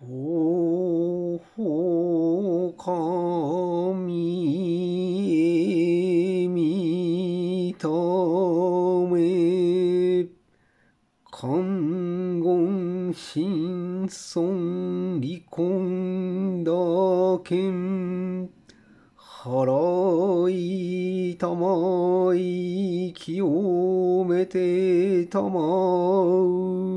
ほほかみえみためんそん、りこん、だけんらいたまい清めてたまう